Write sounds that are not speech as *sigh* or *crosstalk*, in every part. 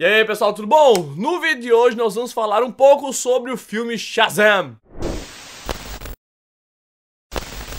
E aí pessoal, tudo bom? No vídeo de hoje nós vamos falar um pouco sobre o filme Shazam.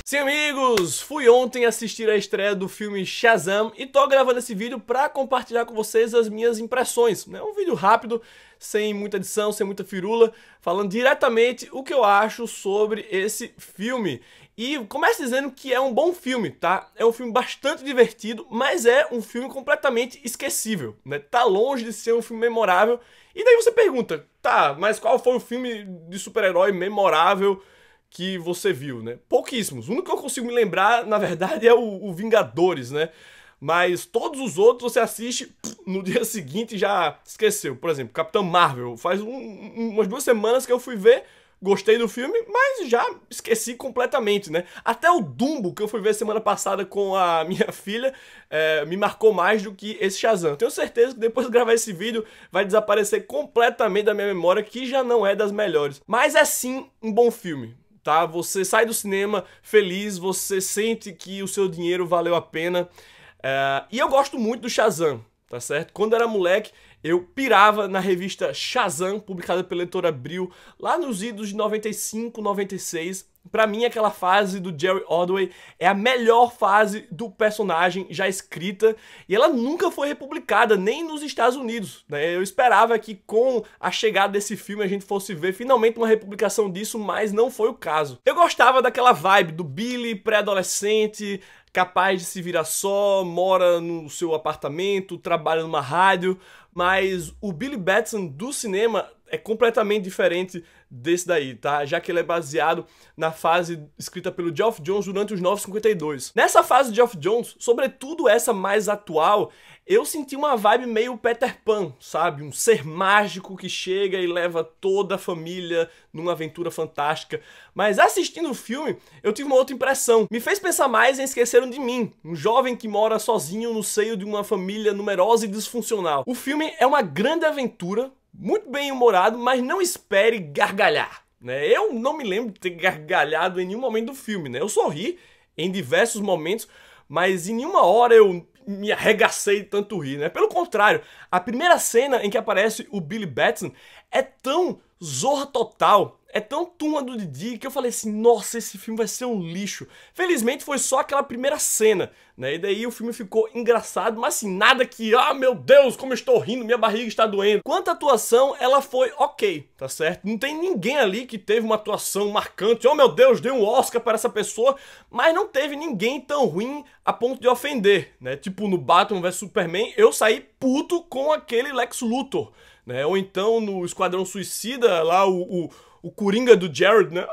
Sim, amigos! Fui ontem assistir a estreia do filme Shazam e tô gravando esse vídeo pra compartilhar com vocês as minhas impressões. É um vídeo rápido, sem muita edição, sem muita firula, falando diretamente o que eu acho sobre esse filme. E começa dizendo que é um bom filme, tá? É um filme bastante divertido, mas é um filme completamente esquecível, né? Tá longe de ser um filme memorável. E daí você pergunta, tá, mas qual foi o filme de super-herói memorável que você viu, né? Pouquíssimos. O único que eu consigo me lembrar, na verdade, *laughs* é o, o Vingadores, né? Mas todos os outros você assiste no *laughs* dia seguinte já esqueceu. Por exemplo, Capitão Marvel. Faz um, umas duas semanas que eu fui ver gostei do filme, mas já esqueci completamente, né? Até o Dumbo, que eu fui ver semana passada com a *laughs* minha filha, é, me marcou mais do que esse Shazam. Tenho certeza que depois de gravar esse vídeo vai desaparecer completamente da minha memória, que já não é das melhores. Mas é sim um bom filme tá? Você sai do cinema feliz, você sente que o seu dinheiro valeu a pena. É, e eu gosto muito do Shazam tá certo? Quando era moleque, eu pirava na revista Shazam, publicada pela editora Abril, lá nos idos de 95, 96 Pra mim, aquela fase do Jerry Ordway é a melhor fase do personagem já escrita e ela nunca foi republicada, nem nos Estados Unidos. Né? Eu esperava que com a chegada desse filme a gente fosse ver finalmente uma republicação disso, mas não foi o caso. Eu gostava daquela vibe do Billy pré-adolescente, capaz de se virar só, mora no seu apartamento, trabalha numa rádio, mas o Billy Batson do cinema é completamente diferente desse daí, tá? Já que ele é baseado na fase escrita pelo Geoff Jones durante os 952. Nessa fase de Geoff Jones, sobretudo essa mais atual, eu senti uma vibe meio Peter Pan, sabe? Um ser mágico que chega e leva toda a família numa aventura fantástica. Mas assistindo o filme, eu tive uma outra impressão. Me fez pensar mais em Esqueceram de Mim, um jovem que mora sozinho no seio de uma família numerosa e disfuncional. O filme é uma grande aventura muito bem humorado, mas não espere gargalhar. Né? Eu não me lembro de ter gargalhado em nenhum momento do filme. Né? Eu sorri em diversos momentos, mas em nenhuma hora eu me arregacei tanto rir. Né? Pelo contrário, a primeira cena em que aparece o Billy Batson é tão zorra total é tão turma do Didi que eu falei assim, nossa, esse filme vai ser um lixo. Felizmente foi só aquela primeira cena, né? E daí o filme ficou engraçado, mas assim, nada que, ah, meu Deus, como eu estou rindo, minha barriga está doendo. Quanto à atuação, ela foi ok, tá certo? Não tem ninguém ali que teve uma atuação marcante, oh meu Deus, dei um Oscar para essa pessoa, mas não teve ninguém tão ruim a ponto de ofender, né? Tipo no Batman vs Superman, eu saí puto com aquele Lex Luthor, né? Ou então no Esquadrão Suicida, lá o, o, o Coringa do Jared, né?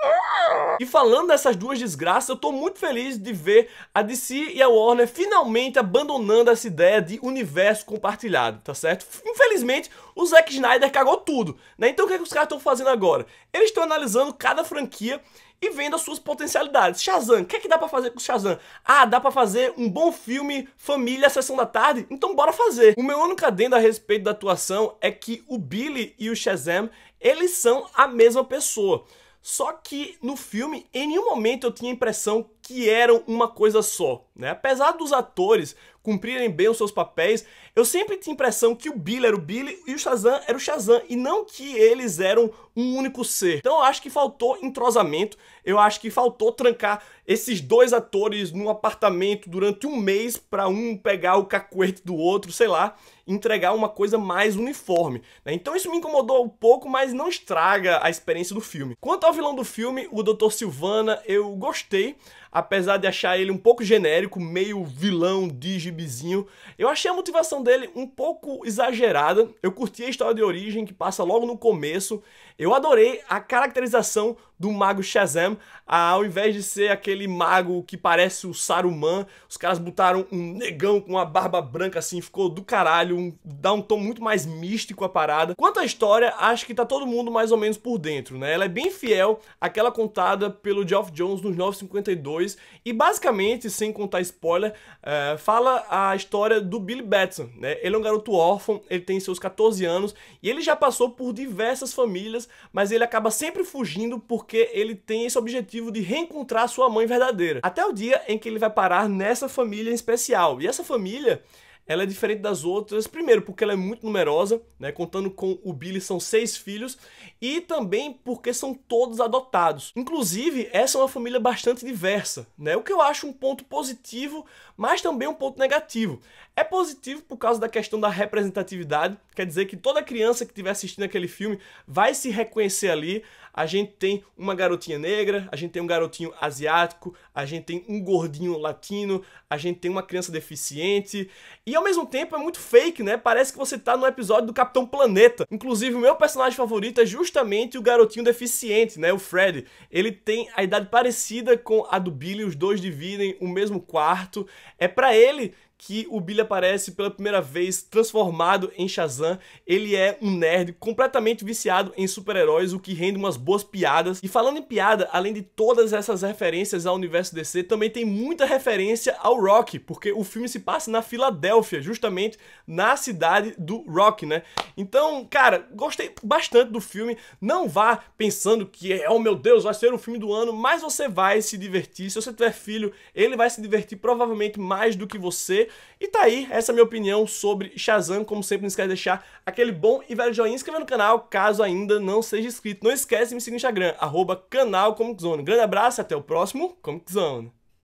E falando dessas duas desgraças, eu tô muito feliz de ver a DC e a Warner finalmente abandonando essa ideia de universo compartilhado, tá certo? Infelizmente, o Zack Snyder cagou tudo, né? Então o que, é que os caras estão fazendo agora? Eles estão analisando cada franquia e vendo as suas potencialidades. Shazam, o que é que dá para fazer com Shazam? Ah, dá para fazer um bom filme, família, sessão da tarde? Então bora fazer. O meu único adendo a respeito da atuação é que o Billy e o Shazam, eles são a mesma pessoa. Só que no filme, em nenhum momento eu tinha a impressão que eram uma coisa só. Né? Apesar dos atores cumprirem bem os seus papéis, eu sempre tinha a impressão que o Billy era o Billy e o Shazam era o Shazam, e não que eles eram um único ser. Então eu acho que faltou entrosamento, eu acho que faltou trancar esses dois atores num apartamento durante um mês para um pegar o cacuete do outro, sei lá, entregar uma coisa mais uniforme. Né? Então isso me incomodou um pouco, mas não estraga a experiência do filme. Quanto ao vilão do filme, o Dr. Silvana, eu gostei apesar de achar ele um pouco genérico, meio vilão de gibizinho, eu achei a motivação dele um pouco exagerada. Eu curti a história de origem que passa logo no começo. Eu adorei a caracterização do mago Shazam, ao invés de ser aquele mago que parece o Saruman, os caras botaram um negão com uma barba branca assim, ficou do caralho, um, dá um tom muito mais místico a parada. Quanto à história, acho que tá todo mundo mais ou menos por dentro, né? Ela é bem fiel àquela contada pelo Geoff Jones nos 952 e basicamente, sem contar spoiler, é, fala a história do Billy Batson, né? Ele é um garoto órfão, ele tem seus 14 anos e ele já passou por diversas famílias, mas ele acaba sempre fugindo porque porque ele tem esse objetivo de reencontrar sua mãe verdadeira. Até o dia em que ele vai parar nessa família especial. E essa família ela é diferente das outras, primeiro porque ela é muito numerosa, né, contando com o Billy são seis filhos, e também porque são todos adotados. Inclusive, essa é uma família bastante diversa, né, o que eu acho um ponto positivo, mas também um ponto negativo. É positivo por causa da questão da representatividade, quer dizer que toda criança que estiver assistindo aquele filme vai se reconhecer ali, a gente tem uma garotinha negra, a gente tem um garotinho asiático, a gente tem um gordinho latino, a gente tem uma criança deficiente, e ao mesmo tempo é muito fake, né? Parece que você tá no episódio do Capitão Planeta. Inclusive, o meu personagem favorito é justamente o garotinho deficiente, né? O Fred. Ele tem a idade parecida com a do Billy, os dois dividem o mesmo quarto. É para ele que o Billy aparece pela primeira vez transformado em Shazam. Ele é um nerd completamente viciado em super-heróis, o que rende umas boas piadas. E falando em piada, além de todas essas referências ao universo DC, também tem muita referência ao Rock, porque o filme se passa na Filadélfia, justamente na cidade do Rock, né? Então, cara, gostei bastante do filme. Não vá pensando que, oh meu Deus, vai ser o filme do ano, mas você vai se divertir. Se você tiver filho, ele vai se divertir provavelmente mais do que você e tá aí, essa é a minha opinião sobre Shazam. Como sempre, não esquece de deixar aquele bom e velho joinha, inscrever no canal caso ainda não seja inscrito. Não esquece de me seguir no Instagram, arroba canal Comic Zone. Grande abraço e até o próximo Comic Zone.